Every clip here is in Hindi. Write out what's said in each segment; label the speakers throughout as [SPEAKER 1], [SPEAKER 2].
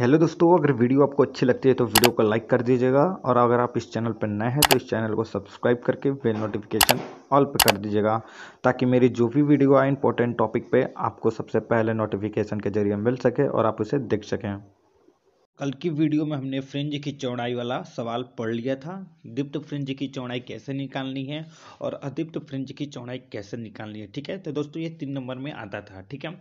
[SPEAKER 1] हेलो दोस्तों अगर वीडियो आपको अच्छी लगती है तो वीडियो को लाइक कर दीजिएगा और अगर आप इस चैनल पर नए हैं तो इस चैनल को सब्सक्राइब करके बेल नोटिफिकेशन ऑल पर कर दीजिएगा ताकि मेरी जो भी वीडियो आए इंपॉर्टेंट टॉपिक पे आपको सबसे पहले नोटिफिकेशन के जरिए मिल सके और आप उसे देख सकें कल की वीडियो में हमने फ्रिंज की चौड़ाई वाला सवाल पढ़ लिया था दीप्त फ्रिंज की चौड़ाई कैसे निकालनी है और अदीप्त फ्रिंज की चौड़ाई कैसे निकालनी है ठीक है तो दोस्तों ये तीन नंबर में आता था ठीक है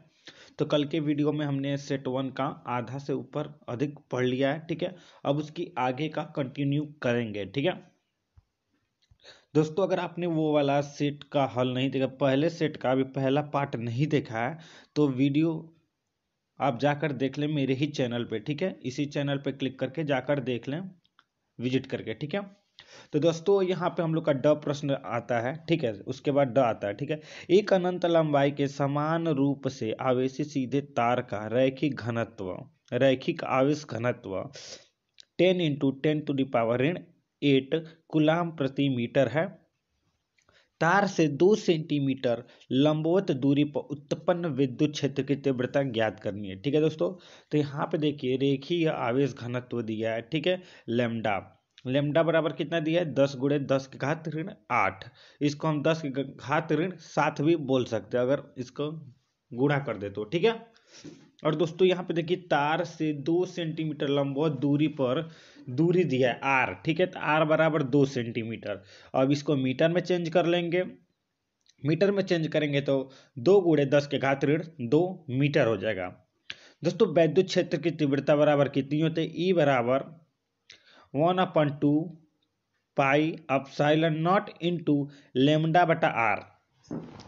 [SPEAKER 1] तो कल के वीडियो में हमने सेट वन का आधा से ऊपर अधिक पढ़ लिया है ठीक है अब उसकी आगे का कंटिन्यू करेंगे ठीक है दोस्तों अगर आपने वो वाला सेट का हल नहीं देखा पहले सेट का अभी पहला पार्ट नहीं देखा है तो वीडियो आप जाकर देख लें मेरे ही चैनल पे ठीक है इसी चैनल पे क्लिक करके जाकर देख लें विजिट करके ठीक है तो दोस्तों यहाँ पे हम लोग का ड प्रश्न आता है ठीक है उसके बाद ड आता है ठीक है एक अनंत लंबाई के समान रूप से आवेश सीधे तार का रैखिक घनत्व रैखिक आवेश घनत्व ten into ten to the power ऋण एट कुलाम प्रति मीटर है तार से दो सेंटीमीटर लंबवत दूरी पर उत्पन्न विद्युत क्षेत्र की तीव्रता ज्ञात करनी है ठीक है दोस्तों तो यहाँ पे देखिए रेखीय आवेश घनत्व दिया है ठीक है लेमडा लेमडा बराबर कितना दिया है दस गुड़े दस के घात ऋण आठ इसको हम दस के घात ऋण सात भी बोल सकते हैं अगर इसको गुणा कर दे तो ठीक है और दोस्तों यहाँ पे देखिए तार से दो सेंटीमीटर लंबो दूरी पर दूरी दिया है आर ठीक है तो आर बराबर दो सेंटीमीटर अब इसको मीटर में चेंज कर लेंगे मीटर में चेंज करेंगे तो दो गुड़े दस के घात ऋण दो मीटर हो जाएगा दोस्तों वैद्युत क्षेत्र की तीव्रता बराबर कितनी होती है ई बराबर वन अपन टू पाई अब epsilon naught into two lambda बटा आर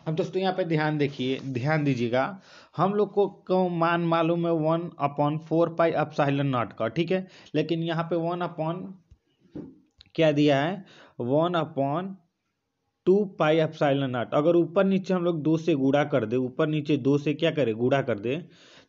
[SPEAKER 1] अब दोस्तों यहाँ पे ध्यान देखिए ध्यान दीजिएगा हम लोग को, को मान मालूम है वन अपॉन फोर पाई अब साइलन नॉट का ठीक है लेकिन यहाँ पे वन अपॉन क्या दिया है वन अपॉन टू पाई अब साइलन नॉट अगर ऊपर नीचे हम लोग दो से गुड़ा कर दे ऊपर नीचे दो से क्या करे गुड़ा कर दे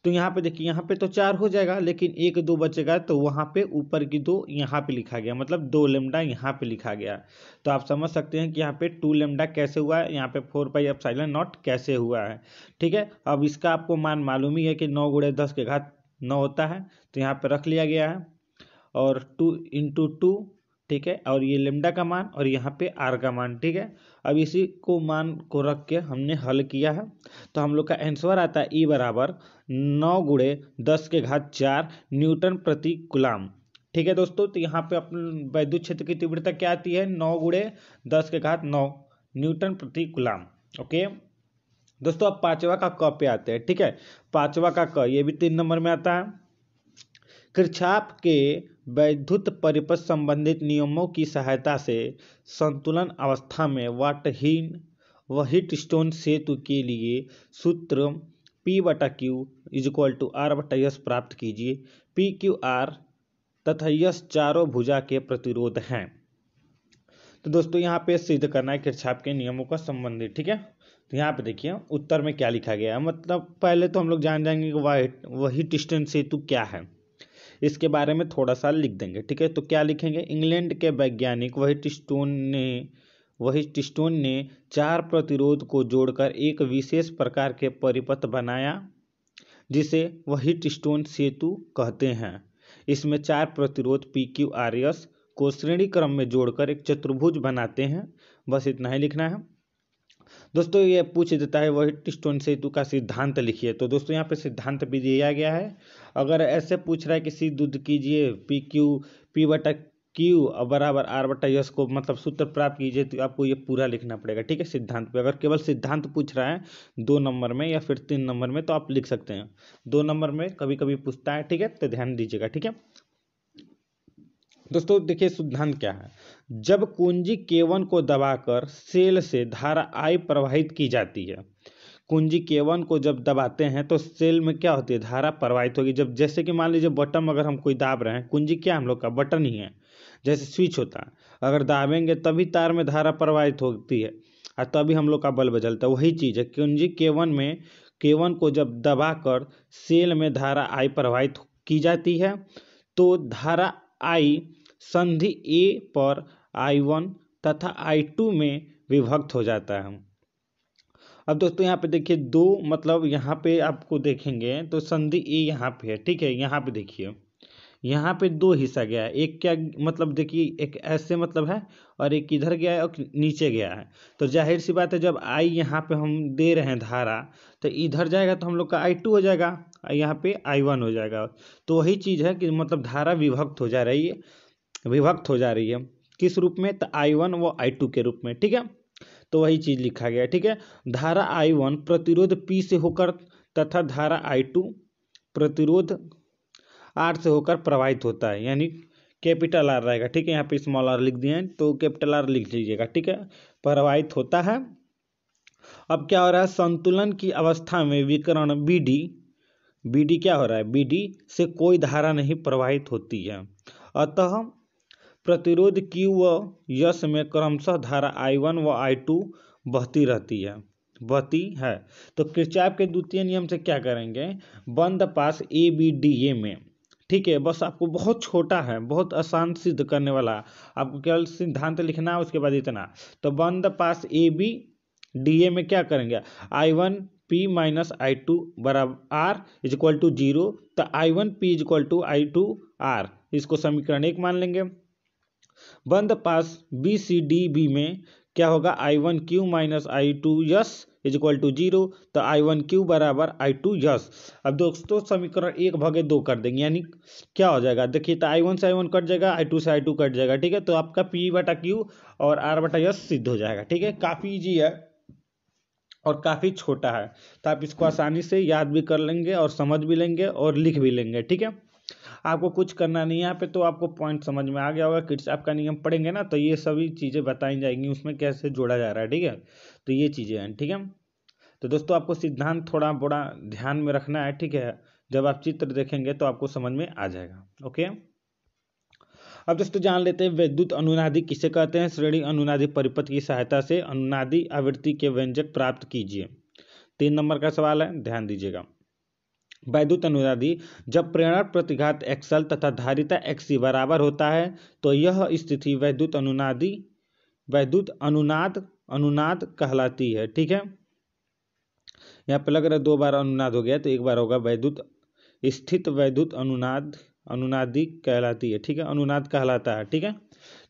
[SPEAKER 1] तो यहाँ पे देखिए यहाँ पे तो चार हो जाएगा लेकिन एक दो बचेगा तो वहाँ पे ऊपर की दो यहाँ पे लिखा गया मतलब दो लेमडा यहाँ पे लिखा गया तो आप समझ सकते हैं कि यहाँ पे टू लेमडा कैसे हुआ है यहाँ पे four pi epsilon naught कैसे हुआ है ठीक है अब इसका आपको मान मालूम ही है कि नौ गुड़े दस के घात नौ होता है तो यहाँ पर रख लिया गया है और टू इंटू टू ठीक है और ये लेमडा का मान और यहाँ पे आर का मान ठीक है अब इसी को मान को रख के हमने हल किया है तो हम लोग का आंसर आता है ई e बराबर नौ गुड़े दस के घात चार न्यूटन प्रति गुलाम ठीक है दोस्तों तो यहाँ पे अपन वैद्युत क्षेत्र की तीव्रता क्या आती है नौ गुड़े दस के घात नौ न्यूटन प्रति गुलाम ओके दोस्तों अब पांचवा का क पे आते हैं ठीक है पांचवा का क ये भी तीन नंबर में आता है कृछाप के वैद्युत परिपथ संबंधित नियमों की सहायता से संतुलन अवस्था में वाटहीन व हिट स्टोन सेतु के लिए सूत्र पी बटा Q is equal to R बटा यस प्राप्त कीजिए पी क्यू आर तथा यस चारों भुजा के प्रतिरोध हैं तो दोस्तों यहाँ पे सिद्ध करना है किरछाप के नियमों का संबंधित ठीक है तो यहाँ पे देखिए उत्तर में क्या लिखा गया है मतलब पहले तो हम लोग जान जाएंगे कि वाइट वही डिस्टेंस सेतु क्या है इसके बारे में थोड़ा सा लिख देंगे ठीक है तो क्या लिखेंगे इंग्लैंड के वैज्ञानिक वही स्टोन ने वही टिस्टोन ने चार प्रतिरोध को जोड़कर एक विशेष प्रकार के परिपथ बनाया जिसे वही टिस्टोन सेतु कहते हैं इसमें चार प्रतिरोध पी क्यू आर एस को श्रेणी क्रम में जोड़कर एक चतुर्भुज बनाते हैं बस इतना ही लिखना है दोस्तों ये पूछ देता है वही टिस्टोन सेतु का सिद्धांत लिखिए तो दोस्तों यहाँ पे सिद्धांत भी दिया गया है अगर ऐसे पूछ रहा है कि सी दूध कीजिए पी क्यू पी बटा क्यू और बराबर आर बटा यस को मतलब सूत्र प्राप्त कीजिए तो आपको ये पूरा लिखना पड़ेगा ठीक है सिद्धांत पे अगर केवल सिद्धांत पूछ रहा है दो नंबर में या फिर तीन नंबर में तो आप लिख सकते हैं दो नंबर में कभी कभी पूछता है ठीक है तो ध्यान दीजिएगा ठीक है दोस्तों देखिए सिद्धांत क्या है जब कुंजी केवन को दबाकर सेल से धारा आई प्रवाहित की जाती है कुंजी केवन को जब दबाते हैं तो सेल में क्या होती है धारा प्रवाहित होगी जब जैसे कि मान लीजिए बटन अगर हम कोई दाब रहे हैं कुंजी क्या हम लोग का बटन ही है जैसे स्विच होता है अगर दाबेंगे तभी तार में धारा प्रवाहित होती है और तभी हम लोग का बल्ब जलता है वही चीज़ है कुंजी केवन में केवन को जब कर सेल में धारा आई प्रवाहित की जाती है तो धारा आई संधि ए पर आई वन तथा आई टू में विभक्त हो जाता है अब दोस्तों यहाँ पे देखिए दो मतलब यहाँ पे आपको देखेंगे तो संधि ए यहाँ पे है ठीक है यहाँ पे देखिए यहाँ पे दो हिस्सा गया है एक क्या मतलब देखिए एक ऐसे मतलब है और एक इधर गया है और नीचे गया है तो जाहिर सी बात है जब आई यहाँ पे हम दे रहे हैं धारा तो इधर जाएगा तो हम लोग का आई टू हो जाएगा और यहाँ पे आई वन हो जाएगा तो वही चीज़ है कि मतलब धारा विभक्त हो जा रही है विभक्त हो जा रही है किस रूप में तो आई वन व आई टू के रूप में ठीक है तो वही चीज लिखा गया ठीक है धारा आई वन प्रतिरोध पी से होकर तथा धारा आई टू प्रतिरोध आर से होकर प्रवाहित होता है यानी कैपिटल आर रहेगा ठीक है यहाँ पे स्मॉल आर लिख दिए हैं तो कैपिटल आर लिख लीजिएगा ठीक है प्रवाहित होता है अब क्या हो रहा है संतुलन की अवस्था में विकरण बी डी बी डी क्या हो रहा है बी डी से कोई धारा नहीं प्रवाहित होती है अतः प्रतिरोध की व यश में क्रमशः धारा आई वन व आई टू बहती रहती है बहती है तो किरचाप के द्वितीय नियम से क्या करेंगे बंद पास ए बी डी ए में ठीक है बस आपको बहुत छोटा है बहुत आसान सिद्ध करने वाला आपको केवल सिद्धांत लिखना है उसके बाद इतना तो बंद पास ए बी डी ए में क्या करेंगे I one P minus I two बराबर R is equal to zero तो I one P is equal to I two R इसको समीकरण एक मान लेंगे बंद पास बी सी डी बी में क्या होगा I one Q minus I two S is equal to zero तो आई वन क्यू बराबर आई टू यस अब दोस्तों समीकरण एक भागे दो कर देंगे यानी क्या हो जाएगा देखिए तो आई वन से आई वन कट जाएगा आई टू से आई टू कट जाएगा ठीक है तो आपका पी बटा क्यू और आर बटा यस सिद्ध हो जाएगा ठीक है काफ़ी इजी है और काफ़ी छोटा है तो आप इसको आसानी से याद भी कर लेंगे और समझ भी लेंगे और लिख भी लेंगे ठीक है आपको कुछ करना नहीं है यहाँ पे तो आपको पॉइंट समझ में आ गया होगा किट्स आपका नियम पढ़ेंगे ना तो ये सभी चीज़ें बताई जाएंगी उसमें कैसे जोड़ा जा रहा है ठीक है तो ये चीज़ें हैं ठीक है तो दोस्तों आपको सिद्धांत थोड़ा बड़ा ध्यान में रखना है ठीक है जब आप चित्र देखेंगे तो आपको समझ में आ जाएगा ओके अब दोस्तों जान लेते हैं वैद्युत अनुनादि किसे कहते हैं श्रेणी अनुनादि परिपथ की सहायता से अनुनादि आवृत्ति के व्यंजक प्राप्त कीजिए तीन नंबर का सवाल है ध्यान दीजिएगा वैद्युत अनुरादी जब प्रेरण प्रतिघात एक्सल तथा धारिता एक्सी बराबर होता है तो यह स्थिति वैद्युत अनुनादी वैद्युत अनुनाद अनुनाद कहलाती है ठीक है यहाँ पे लग रहा है दो बार अनुनाद हो गया तो एक बार होगा वैद्युत स्थित वैद्युत अनुनाद अनुनादी कहलाती है ठीक है अनुनाद कहलाता है ठीक है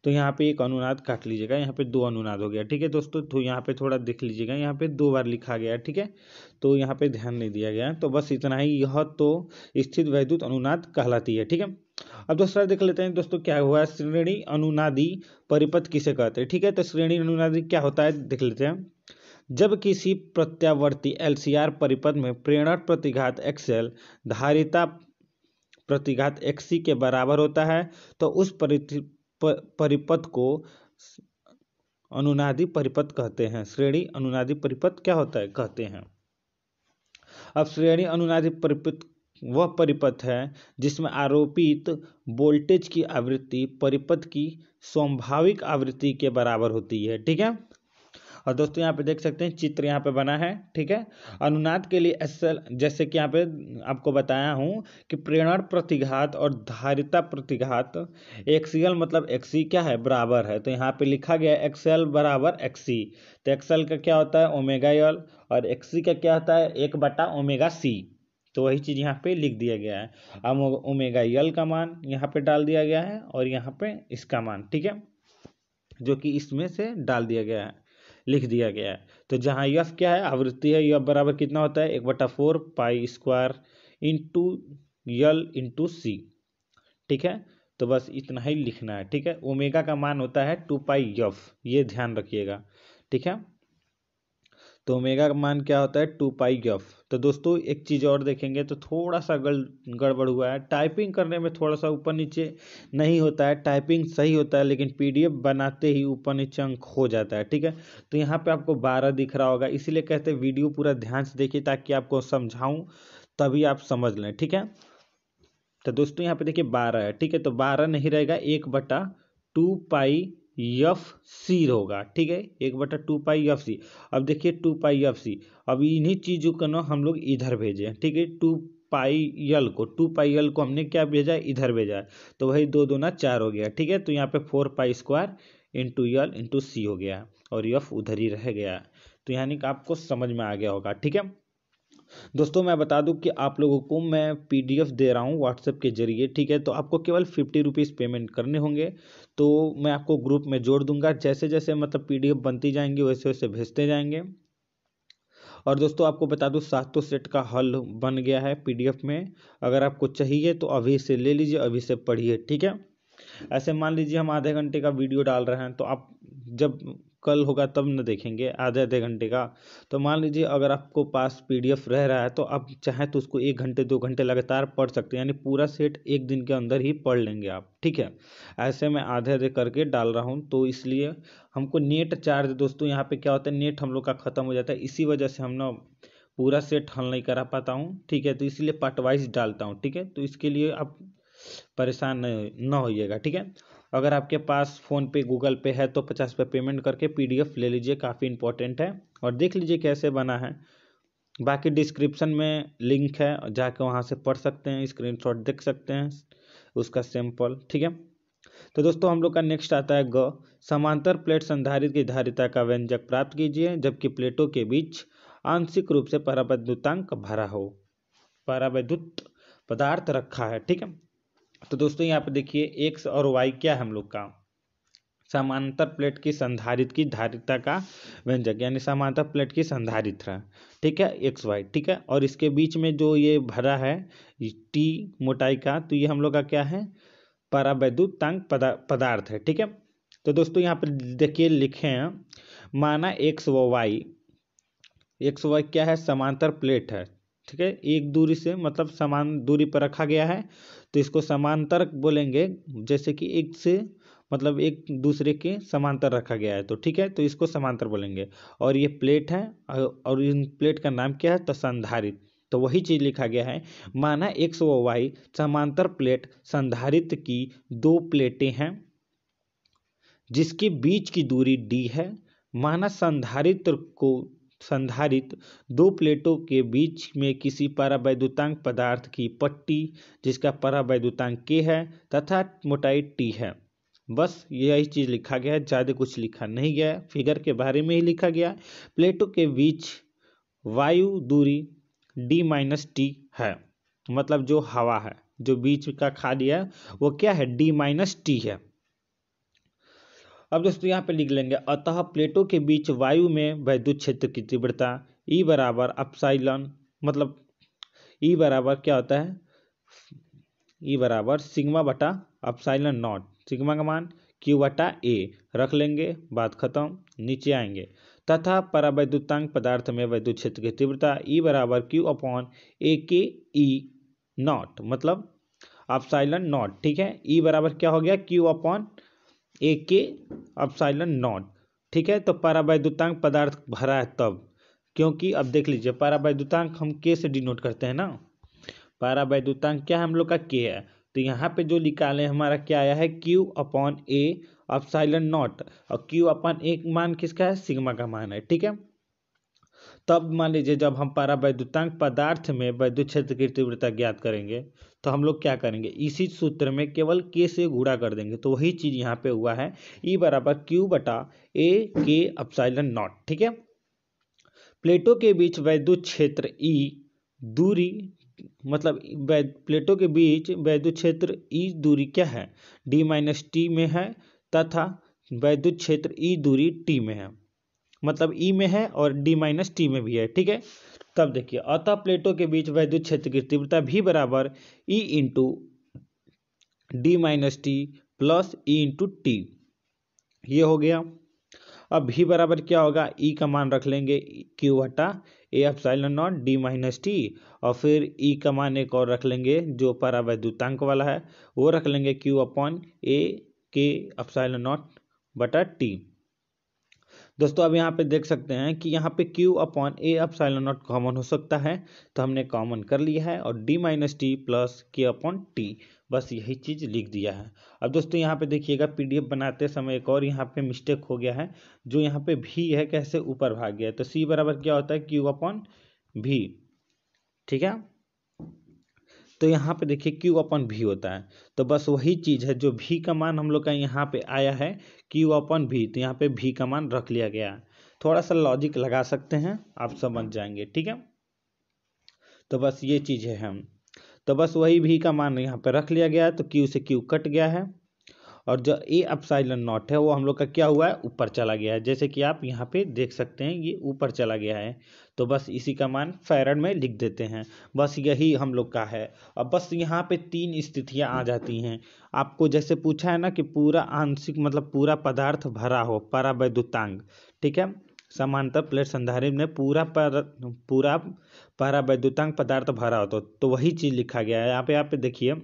[SPEAKER 1] तो यहाँ पे एक अनुनाद काट लीजिएगा यहाँ पे दो अनुनाद हो गया ठीक है दोस्तों तो यहाँ पे थोड़ा देख लीजिएगा यहाँ पे दो बार लिखा गया ठीक है तो यहाँ पे ध्यान नहीं दिया गया तो बस इतना ही यह तो स्थित वैद्युत अनुनाद कहलाती है ठीक है अब दूसरा देख लेते हैं दोस्तों क्या हुआ श्रेणी अनुनादी परिपथ किसे कहते हैं ठीक है तो श्रेणी अनुनादी क्या होता है देख लेते हैं जब किसी प्रत्यावर्ती एलसीआर परिपथ में प्रेरण प्रतिघात एक्सेल धारिता प्रतिघात एक्सी के बराबर होता है तो उस परिपथ को अनुनादी परिपथ कहते हैं श्रेणी अनुनादी परिपथ क्या होता है कहते हैं अब श्रेणी अनुनादी परिपथ वह परिपथ है जिसमें आरोपित वोल्टेज की आवृत्ति परिपथ की स्वाभाविक आवृत्ति के बराबर होती है ठीक है और दोस्तों यहाँ पे देख सकते हैं चित्र यहाँ पे बना है ठीक है अनुनाद के लिए एसल जैसे कि यहाँ पे आपको बताया हूँ कि प्रेरण प्रतिघात और धारिता प्रतिघात एक्सीएल मतलब एक्सी क्या है बराबर है तो यहाँ पे लिखा गया एक्सएल बराबर एक्सी तो एक्सएल का क्या होता है ओमेगा एल और एक्सी का क्या होता है एक बटा ओमेगा सी तो वही चीज़ यहाँ पे लिख दिया गया है अब ओमेगा यल का मान यहाँ पे डाल दिया गया है और यहाँ पे इसका मान ठीक है जो कि इसमें से डाल दिया गया है लिख दिया गया है तो जहाँ यफ क्या है आवृत्ति है यफ बराबर कितना होता है एक बटा four pi square into L into C ठीक है तो बस इतना ही लिखना है ठीक है ओमेगा का मान होता है टू पाई यफ ये ध्यान रखिएगा ठीक है तो ओमेगा का मान क्या होता है टू पाई गफ तो दोस्तों एक चीज़ और देखेंगे तो थोड़ा सा गड़बड़ हुआ है टाइपिंग करने में थोड़ा सा ऊपर नीचे नहीं होता है टाइपिंग सही होता है लेकिन पीडीएफ बनाते ही ऊपर नीचे अंक हो जाता है ठीक है तो यहाँ पे आपको बारह दिख रहा होगा इसीलिए कहते हैं वीडियो पूरा ध्यान से देखिए ताकि आपको समझाऊँ तभी आप समझ लें ठीक है तो दोस्तों यहाँ पर देखिए बारह है ठीक है तो बारह नहीं रहेगा एक बटा टू पाई यफ सी होगा ठीक है एक बटा टू पाई यफ सी अब देखिए टू पाई यफ सी अब इन्हीं चीज़ों को ना हम लोग इधर भेजें ठीक है टू पाई यल को टू पाई यल को हमने क्या भेजा है इधर भेजा है तो वही दो दो ना चार हो गया ठीक है तो यहाँ पे four pi square into L into C हो गया और यफ उधर ही रह गया तो यानी कि आपको समझ में आ गया होगा ठीक है दोस्तों मैं बता दूं कि आप लोगों को मैं पीडीएफ दे रहा हूं व्हाट्सएप के जरिए ठीक है तो आपको केवल फिफ्टी रुपीज़ पेमेंट करने होंगे तो मैं आपको ग्रुप में जोड़ दूंगा जैसे जैसे मतलब पीडीएफ बनती जाएंगी वैसे वैसे भेजते जाएंगे और दोस्तों आपको बता दूं सातों सेट का हल बन गया है पीडीएफ में अगर आपको चाहिए तो अभी से ले लीजिए अभी से पढ़िए ठीक है ऐसे मान लीजिए हम आधे घंटे का वीडियो डाल रहे हैं तो आप जब कल होगा तब न देखेंगे आधे आधे घंटे का तो मान लीजिए अगर आपको पास पीडीएफ रह रहा है तो आप चाहें तो उसको एक घंटे दो घंटे लगातार पढ़ सकते हैं यानी पूरा सेट एक दिन के अंदर ही पढ़ लेंगे आप ठीक है ऐसे मैं आधे आधे करके डाल रहा हूँ तो इसलिए हमको नेट चार्ज दोस्तों यहाँ पर क्या होता है नेट हम लोग का ख़त्म हो जाता है इसी वजह से हम ना पूरा सेट हल नहीं करा पाता हूँ ठीक है तो इसलिए पार्ट वाइज डालता हूँ ठीक है तो इसके लिए आप परेशान न होइएगा ठीक है अगर आपके पास फ़ोनपे गूगल पे है तो पचास रुपये पेमेंट करके पीडीएफ ले लीजिए काफ़ी इंपॉर्टेंट है और देख लीजिए कैसे बना है बाकी डिस्क्रिप्शन में लिंक है जाके वहाँ से पढ़ सकते हैं स्क्रीन देख सकते हैं उसका सैम्पल ठीक है तो दोस्तों हम लोग का नेक्स्ट आता है ग समांतर प्लेट संधारित की धारिता का व्यंजक प्राप्त कीजिए जबकि प्लेटों के बीच आंशिक रूप से पराबद्धुतांक भरा हो पराबद्धुत पदार्थ रखा है ठीक है तो दोस्तों यहाँ पर देखिए एक्स और वाई क्या है हम लोग का समांतर प्लेट की संधारित की धारिता का व्यंजक यानी समांतर प्लेट की है ठीक है एक्स वाई ठीक है और इसके बीच में जो ये भरा है टी मोटाई का तो ये हम लोग का क्या है परावैद्युतांग पदा, पदार्थ है ठीक है तो दोस्तों यहाँ पर देखिए लिखे हैं माना एक्स व वाई एक्स वाई क्या है समांतर प्लेट है ठीक है एक दूरी से मतलब समान दूरी पर रखा गया है तो इसको समांतर बोलेंगे जैसे कि एक से मतलब एक दूसरे के समांतर रखा गया है तो ठीक है तो इसको समांतर बोलेंगे और ये प्लेट है और इन प्लेट का नाम क्या है तो संधारित तो वही चीज लिखा गया है माना एक्स व वाई समांतर प्लेट संधारित की दो प्लेटें हैं जिसके बीच की दूरी डी है माना संधारित्र को संधारित दो प्लेटों के बीच में किसी परावैद्युतांक पदार्थ की पट्टी जिसका परावैद्युतांक के है तथा मोटाई टी है बस यही चीज़ लिखा गया है ज़्यादा कुछ लिखा नहीं गया है फिगर के बारे में ही लिखा गया प्लेटों के बीच वायु दूरी डी माइनस टी है मतलब जो हवा है जो बीच का खाली है वो क्या है डी माइनस टी है अब दोस्तों यहाँ पे लिख लेंगे अतः प्लेटों के बीच वायु में वैद्युत क्षेत्र की तीव्रता ई e बराबर अपसाइलन मतलब ई e बराबर क्या होता है ई e बराबर सिग्मा बटा अपसाइलन नॉट सिग्मा का मान क्यू बटा ए रख लेंगे बात खत्म नीचे आएंगे तथा परावैद्युतांग पदार्थ में वैद्युत क्षेत्र की तीव्रता ई बराबर क्यू अपॉन ए के ई नॉट मतलब अपसाइलन नॉट ठीक है ई बराबर क्या हो गया क्यू अपॉन ए के अपसाइलन नॉट ठीक है तो पारावैद्युतांक पदार्थ भरा है तब क्योंकि अब देख लीजिए पारावैद्युतांक हम के से डिनोट करते हैं ना पारावैद्युतांक क्या हम लोग का के है तो यहाँ पे जो निकाले हमारा क्या आया है Q upon A epsilon naught और क्यू अपॉन ए मान किसका है सिग्मा का मान है ठीक है तब मान लीजिए जब हम पारा पदार्थ में वैद्युत क्षेत्र की तीव्रता ज्ञात करेंगे तो हम लोग क्या करेंगे इसी सूत्र में केवल के से गुड़ा कर देंगे तो वही चीज़ यहाँ पे हुआ है ई e बराबर क्यू बटा ए के अपसाइलन नॉट ठीक है प्लेटों के बीच वैद्युत क्षेत्र ई e दूरी मतलब प्लेटों के बीच वैद्युत क्षेत्र ई e दूरी क्या है डी माइनस टी में है तथा वैद्युत क्षेत्र ई दूरी टी में है मतलब ई में है और डी माइनस टी में भी है ठीक है तब देखिए अतः प्लेटों के बीच वैद्युत क्षेत्र की तीव्रता भी बराबर E into D minus T plus E into T ये हो गया अब भी बराबर क्या होगा ई e का मान रख लेंगे क्यू हटा A epsilon naught D minus T और फिर ई e का मान एक और रख लेंगे जो परावैद्युतांक वाला है वो रख लेंगे क्यू अपॉन ए के अपसाइल नॉट बटा टी दोस्तों अब यहाँ पे देख सकते हैं कि यहाँ पे q upon A epsilon naught common हो सकता है तो हमने कॉमन कर लिया है और d minus T plus K upon T बस यही चीज़ लिख दिया है अब दोस्तों यहाँ पे देखिएगा पीडीएफ बनाते समय एक और यहाँ पे मिस्टेक हो गया है जो यहाँ पे भी है कैसे ऊपर भाग गया तो सी बराबर क्या होता है क्यू अपॉन भी ठीक है तो यहाँ पे देखिए क्यू अपन भी होता है तो बस वही चीज़ है जो भी का मान हम लोग का यहाँ पे आया है क्यू अपन भी तो यहाँ पे भी का मान रख लिया गया है थोड़ा सा लॉजिक लगा सकते हैं आप समझ जाएंगे ठीक है तो बस ये चीज़ है हम तो बस वही भी का मान यहाँ पे रख लिया गया है तो क्यू से क्यू कट गया है और जो ए अपसाइलन नॉट है वो हम लोग का क्या हुआ है ऊपर चला गया है जैसे कि आप यहाँ पे देख सकते हैं ये ऊपर चला गया है तो बस इसी का मान फैरन में लिख देते हैं बस यही हम लोग का है अब बस यहाँ पे तीन स्थितियाँ आ जाती हैं आपको जैसे पूछा है ना कि पूरा आंशिक मतलब पूरा पदार्थ भरा हो परावैद्युतांग ठीक है समांतर प्लेट संधारित में पूरा पर पूरा वैद्युतांग पदार्थ भरा हो तो, तो वही चीज़ लिखा गया है यहाँ पे यहाँ पे देखिए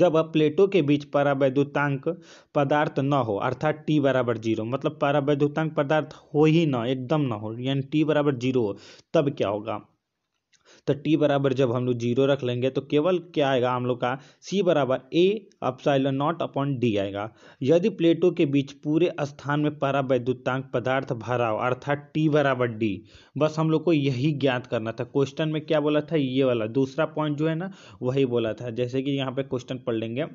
[SPEAKER 1] जब अब प्लेटों के बीच परावैद्युतांक पदार्थ न हो अर्थात टी बराबर जीरो मतलब परावैद्युतांक पदार्थ हो ही ना एकदम ना हो यानी टी बराबर जीरो हो तब क्या होगा तो टी बराबर जब हम लोग जीरो रख लेंगे तो केवल क्या आएगा हम लोग का सी बराबर A epsilon naught upon D आएगा यदि प्लेटों के बीच पूरे स्थान में पारा वैद्युतांक पदार्थ भरा हो अर्थात टी बराबर डी बस हम लोग को यही ज्ञात करना था क्वेश्चन में क्या बोला था ये वाला दूसरा पॉइंट जो है ना वही बोला था जैसे कि यहाँ पे क्वेश्चन पढ़ लेंगे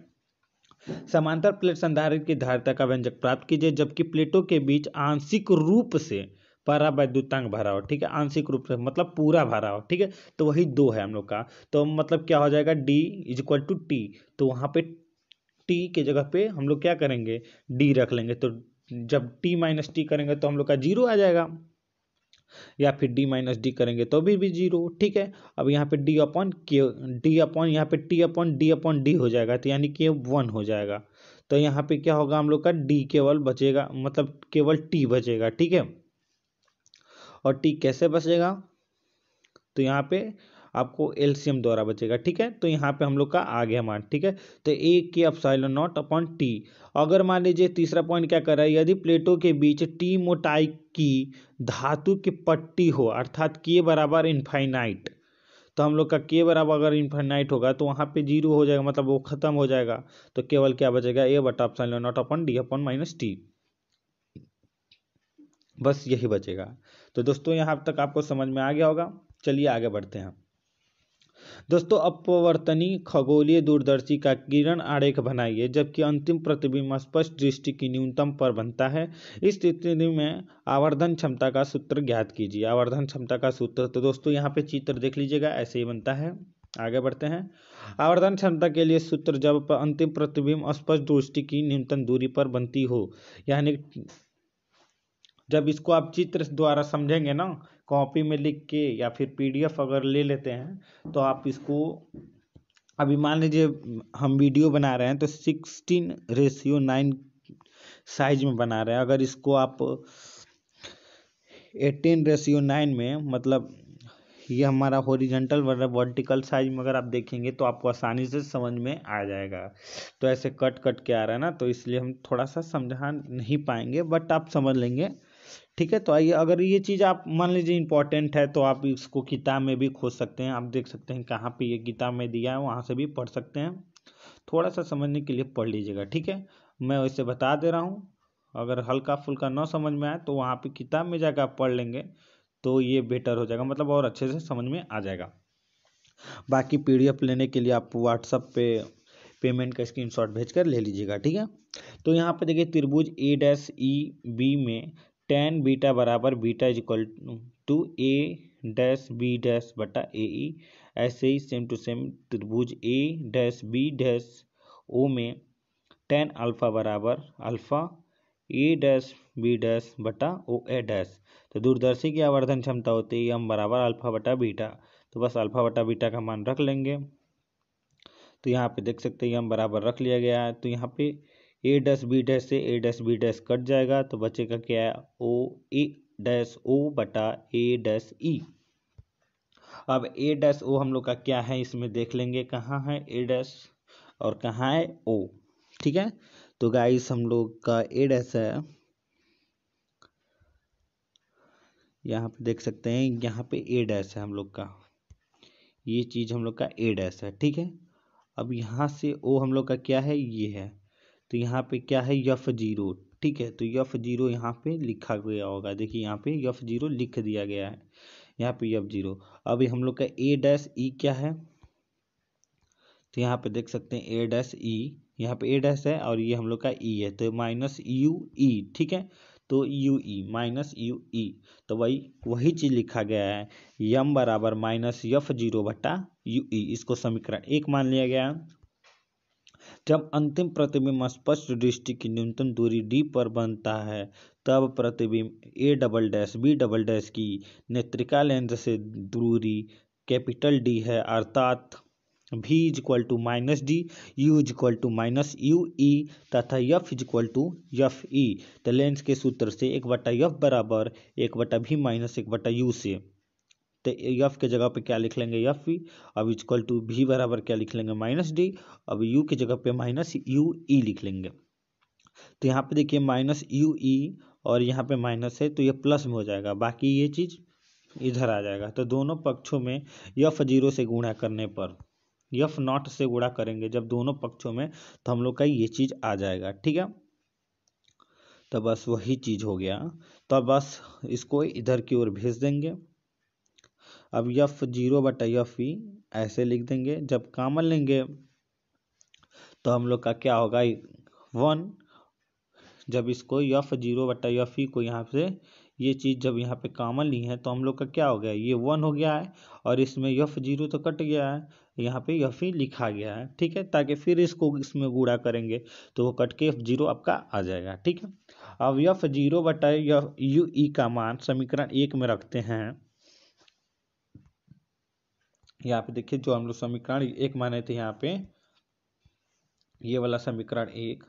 [SPEAKER 1] समांतर प्लेट संधारित की धारिता का व्यंजक प्राप्त कीजिए जबकि प्लेटों के बीच आंशिक रूप से पारा बाय भरा हो ठीक है आंशिक रूप से मतलब पूरा भरा हो ठीक है तो वही दो है हम लोग का तो मतलब क्या हो जाएगा D is equal to T तो वहाँ पे टी के जगह पे हम लोग क्या करेंगे डी रख लेंगे तो जब टी माइनस टी करेंगे तो हम लोग का जीरो आ जाएगा या फिर डी माइनस डी करेंगे तो भी भी जीरो ठीक है अब यहाँ पे D upon K D upon यहाँ पे T upon D upon D हो जाएगा तो यानी के वन हो जाएगा तो यहाँ पे क्या होगा हम लोग का डी केवल बचेगा मतलब केवल टी बचेगा ठीक है और टी कैसे बचेगा तो यहाँ पे आपको एलसीएम द्वारा बचेगा ठीक है तो यहाँ पे हम लोग का आ गया मान ठीक है तो ए के अपसाइलो नॉट अपॉन टी अगर मान लीजिए तीसरा पॉइंट क्या कर रहा है यदि प्लेटों के बीच टी मोटाई की धातु की पट्टी हो अर्थात के बराबर इन्फाइनाइट तो हम लोग का के बराबर अगर इन्फाइनाइट होगा तो वहाँ पे जीरो हो जाएगा मतलब वो खत्म हो जाएगा तो केवल क्या बचेगा A but epsilon naught upon D upon minus T बस यही बचेगा तो दोस्तों यहाँ तक आपको समझ में आ गया होगा चलिए आगे बढ़ते हैं दोस्तों अपवर्तनी खगोलीय दूरदर्शी का किरण आरेख बनाइए जबकि अंतिम प्रतिबिंब स्पष्ट दृष्टि की न्यूनतम पर बनता है इस स्थिति में आवर्धन क्षमता का सूत्र ज्ञात कीजिए आवर्धन क्षमता का सूत्र तो दोस्तों यहाँ पे चित्र देख लीजिएगा ऐसे ही बनता है आगे बढ़ते हैं आवर्धन क्षमता के लिए सूत्र जब अंतिम प्रतिबिंब स्पष्ट दृष्टि की न्यूनतम दूरी पर बनती हो यानी जब इसको आप चित्र द्वारा समझेंगे ना कॉपी में लिख के या फिर पीडीएफ अगर ले लेते हैं तो आप इसको अभी मान लीजिए हम वीडियो बना रहे हैं तो सिक्सटीन रेशियो नाइन साइज में बना रहे हैं अगर इसको आप एटीन रेशियो नाइन में मतलब ये हमारा हॉरिजेंटल वर्टिकल साइज में अगर आप देखेंगे तो आपको आसानी से समझ में आ जाएगा तो ऐसे कट कट के आ रहा है ना तो इसलिए हम थोड़ा सा समझा नहीं पाएंगे बट आप समझ लेंगे ठीक है तो आइए अगर ये चीज़ आप मान लीजिए इंपॉर्टेंट है तो आप इसको किताब में भी खोज सकते हैं आप देख सकते हैं कहाँ पे ये किताब में दिया है वहाँ से भी पढ़ सकते हैं थोड़ा सा समझने के लिए पढ़ लीजिएगा ठीक है मैं वैसे बता दे रहा हूँ अगर हल्का फुल्का ना समझ में आए तो वहाँ पर किताब में जाकर आप पढ़ लेंगे तो ये बेटर हो जाएगा मतलब और अच्छे से समझ में आ जाएगा बाकी एफ लेने के लिए आप व्हाट्सअप पे पेमेंट का स्क्रीनशॉट भेजकर ले लीजिएगा ठीक है तो यहाँ पे देखिए त्रिभुज ए डैस ई बी में टेन बीटा बराबर beta is equal to A dash B dash बटा ए ई e। ऐसे ही सेम टू सेम त्रिभुज A dash B dash O में टेन अल्फा बराबर alpha A dash B dash बटा ओ ए डैश तो दूरदर्शी की आवर्धन क्षमता होती है एम बराबर अल्फा बटा बीटा तो बस अल्फा बटा बीटा का मान रख लेंगे तो यहाँ पे देख सकते हैं एम बराबर रख लिया गया है तो यहाँ पे ए डैस बी डैस से A dash B dash cut जाएगा तो बचेगा क्या है ओ ए डैश ओ बटा ए डैस ई अब ए डैस ओ हम लोग का क्या है इसमें देख लेंगे कहाँ है ए डैस और कहाँ है ओ ठीक है तो गाइस हम लोग का ए डैस है यहाँ पे देख सकते हैं यहाँ पे ए डैश है हम लोग का ये चीज़ हम लोग का ए डैस है ठीक है अब यहाँ से ओ हम लोग का क्या है ये है तो यहाँ पे क्या है यफ जीरो ठीक है तो यफ जीरो यहाँ पे लिखा गया होगा देखिए यहाँ पे यफ जीरो लिख दिया गया है यहाँ पे यफ जीरो अभी हम लोग का ए डैस ई क्या है तो यहाँ पे देख सकते हैं ए डैस ई यहाँ पे ए डैस है और ये हम लोग का ई है तो माइनस यू ई ठीक है तो U E minus U E तो वही वही चीज़ लिखा गया है यम बराबर माइनस यफ जीरो बटा यू ई इसको समीकरण एक मान लिया गया जब अंतिम प्रतिबिंब स्पष्ट दृष्टि की न्यूनतम दूरी डी पर बनता है तब प्रतिबिंब A double dash B double dash की नेत्रिका लेंस से दूरी कैपिटल डी है अर्थात V is equal to minus D U is equal to minus U E तथा F is equal to F E तो लेंस के सूत्र से एक बटा यफ बराबर एक बटा भी माइनस एक बटा यू से तो यफ के जगह पे क्या लिख लेंगे यफ वी अब इजक्वल टू भी बराबर क्या लिख लेंगे माइनस डी अब यू के जगह पे माइनस यू ई लिख लेंगे तो यहाँ पे देखिए माइनस यू ई और यहाँ पे माइनस है तो ये प्लस में हो जाएगा बाकी ये चीज़ इधर आ जाएगा तो दोनों पक्षों में यफ जीरो से गुणा करने पर यफ नॉट से गुणा करेंगे जब दोनों पक्षों में तो हम लोग का ये चीज़ आ जाएगा ठीक है तो बस वही चीज़ हो गया तो बस इसको इधर की ओर भेज देंगे अब यफ जीरो बटा यफ ई ऐसे लिख देंगे जब कामन लेंगे तो हम लोग का क्या होगा वन जब इसको यफ जीरो बटा यफ ई को यहाँ से ये चीज़ जब यहाँ पे कामन ली है तो हम लोग का क्या हो गया ये वन हो गया है और इसमें यफ जीरो तो कट गया है यहाँ पे यफ ही लिखा गया है ठीक है ताकि फिर इसको इसमें गुड़ा करेंगे तो वो कट के यफ जीरो आपका आ जाएगा ठीक है अब यफ जीरो बटा यफ यू ई का मान समीकरण एक में रखते हैं यहाँ पे देखिए जो हम लोग समीकरण एक माने थे यहाँ पे ये वाला समीकरण एक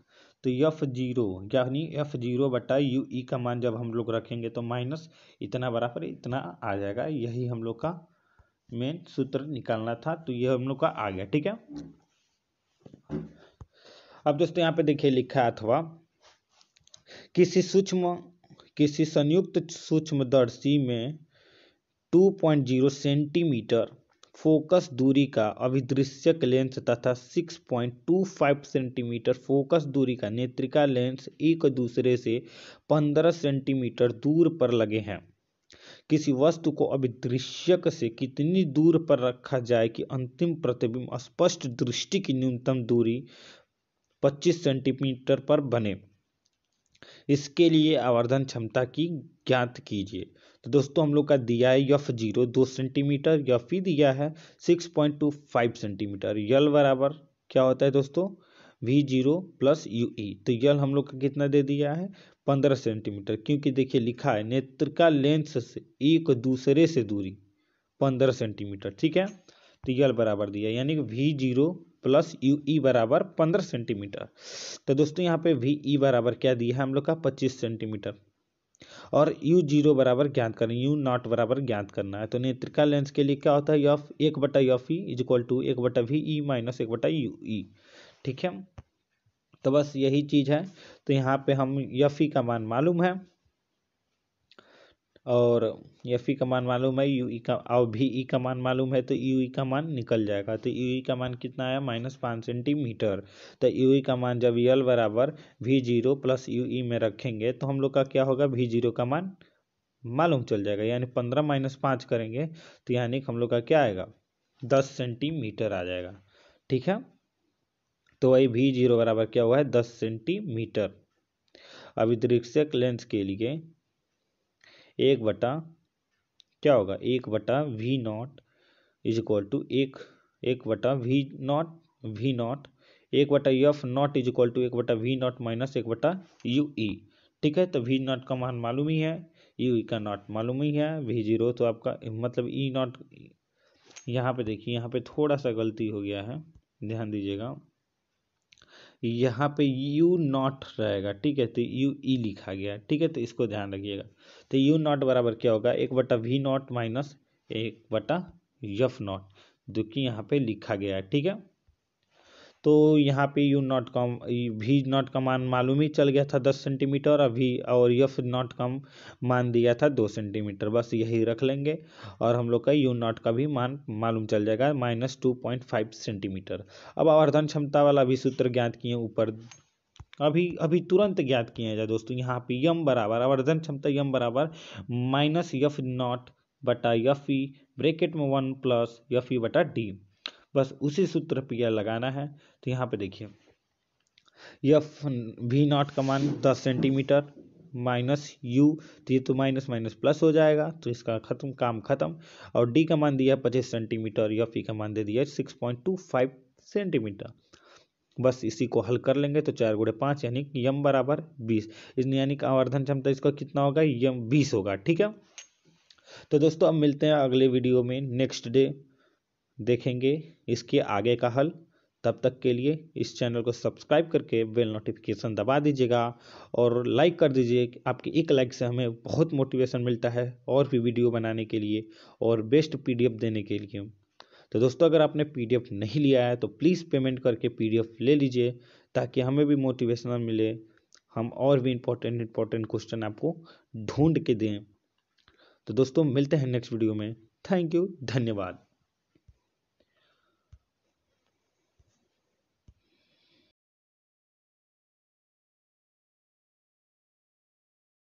[SPEAKER 1] तो यफ जीरो यानी एफ जीरो बटा यू ई e का मान जब हम लोग रखेंगे तो माइनस इतना बराबर इतना आ जाएगा यही हम लोग का मेन सूत्र निकालना था तो ये हम लोग का आ गया ठीक है अब दोस्तों यहाँ पे देखिए लिखा है अथवा किसी सूक्ष्म किसी संयुक्त सूक्ष्मदर्शी में 2.0 सेंटीमीटर फोकस दूरी का अभिदृश्यक लेंस तथा 6.25 सेंटीमीटर फोकस दूरी का नेत्रिका लेंस एक दूसरे से 15 सेंटीमीटर दूर पर लगे हैं किसी वस्तु को अभिदृश्यक से कितनी दूर पर रखा जाए कि अंतिम प्रतिबिंब स्पष्ट दृष्टि की न्यूनतम दूरी 25 सेंटीमीटर पर बने इसके लिए आवर्धन क्षमता की ज्ञात कीजिए तो दोस्तों हम लोग का दिया है यफ जीरो दो सेंटीमीटर यफ ही दिया है six point two five centimetre L बराबर क्या होता है दोस्तों V zero plus U E e। तो यल हम लोग का कितना दे दिया है पंद्रह सेंटीमीटर क्योंकि देखिए लिखा है नेत्र का लेंथ से एक दूसरे से दूरी पंद्रह सेंटीमीटर ठीक है तो यल बराबर दिया यानी कि V zero plus U E e बराबर पंद्रह सेंटीमीटर तो दोस्तों यहाँ पे वी ई e बराबर क्या दिया है हम लोग का पच्चीस सेंटीमीटर और यू जीरो बराबर ज्ञात करना यू नॉट बराबर ज्ञात करना है तो नेत्रिका लेंस के लिए क्या होता है यफ एक बटा F E is equal to एक बटा वी ई माइनस एक बटा यू ई e। ठीक है तो बस यही चीज़ है तो यहाँ पे हम यफ ई e का मान मालूम है और एफ ई e का मान मालूम है यू ई e का और भी ई e का मान मालूम है तो यू ई का मान निकल जाएगा तो यू ई का मान कितना आया माइनस पाँच सेंटीमीटर तो यू ई का मान जब यल बराबर V zero plus U E में रखेंगे तो हम लोग का क्या होगा वी जीरो का मान मालूम चल जाएगा यानी पंद्रह माइनस पाँच करेंगे तो यानी हम लोग का क्या आएगा दस सेंटीमीटर आ जाएगा ठीक है तो वही वी जीरो बराबर क्या हुआ है दस सेंटीमीटर अभिदृक्षक लेंस के लिए एक बटा क्या होगा एक बटा V naught is equal to एक एक बटा वी नॉट वी नॉट एक बटा U F naught is equal to एक बटा वी नॉट माइनस एक बटा यू ई e। ठीक है तो वी नॉट का मान मालूम ही है यू ई e का नॉट मालूम ही है वी जीरो तो आपका मतलब ई e नॉट यहाँ पे देखिए यहाँ पे थोड़ा सा गलती हो गया है ध्यान दीजिएगा यहाँ पे यू नॉट रहेगा ठीक है तो यू ई e लिखा गया ठीक है तो इसको ध्यान रखिएगा तो यू नॉट बराबर क्या होगा एक बटा वी नॉट माइनस एक बटा यफ नॉट जो कि यहाँ पे लिखा गया है ठीक है तो यहाँ पे यू नॉट कम भी नॉट का मान मालूम ही चल गया था दस सेंटीमीटर अभी और यफ नॉट कम मान दिया था दो सेंटीमीटर बस यही रख लेंगे और हम लोग का यू नॉट का भी मान मालूम चल जाएगा minus two point five centimetre अब आवर्धन क्षमता वाला भी सूत्र ज्ञात किए ऊपर अभी अभी तुरंत ज्ञात किया जाए दोस्तों यहाँ पे यम बराबर आवर्धन क्षमता यम बराबर माइनस यफ नॉट बटा यफ ई ब्रेकेट में वन प्लस यफ ई बटा डी बस उसी सूत्र पर यह लगाना है तो यहाँ पे देखिए यह वी नॉट का मान दस सेंटीमीटर माइनस यू तो ये तो माइनस माइनस प्लस हो जाएगा तो इसका खत्म काम खत्म और डी का मान दिया पच्चीस सेंटीमीटर या फी का मान दे दिया six point two five centimetre बस इसी को हल कर लेंगे तो चार गुड़े पाँच यानी कि यम बराबर बीस यानी कि आवर्धन क्षमता इसका कितना होगा यम बीस होगा ठीक है तो दोस्तों अब मिलते हैं अगले वीडियो में नेक्स्ट डे देखेंगे इसके आगे का हल तब तक के लिए इस चैनल को सब्सक्राइब करके बेल नोटिफिकेशन दबा दीजिएगा और लाइक कर दीजिए आपकी एक लाइक से हमें बहुत मोटिवेशन मिलता है और भी वीडियो बनाने के लिए और बेस्ट पीडीएफ देने के लिए तो दोस्तों अगर आपने पीडीएफ नहीं लिया है तो प्लीज़ पेमेंट करके पीडीएफ ले लीजिए ताकि हमें भी मोटिवेशनल मिले हम और भी इम्पोर्टेंट इम्पोर्टेंट क्वेश्चन आपको ढूंढ के दें तो दोस्तों मिलते हैं नेक्स्ट वीडियो में थैंक यू धन्यवाद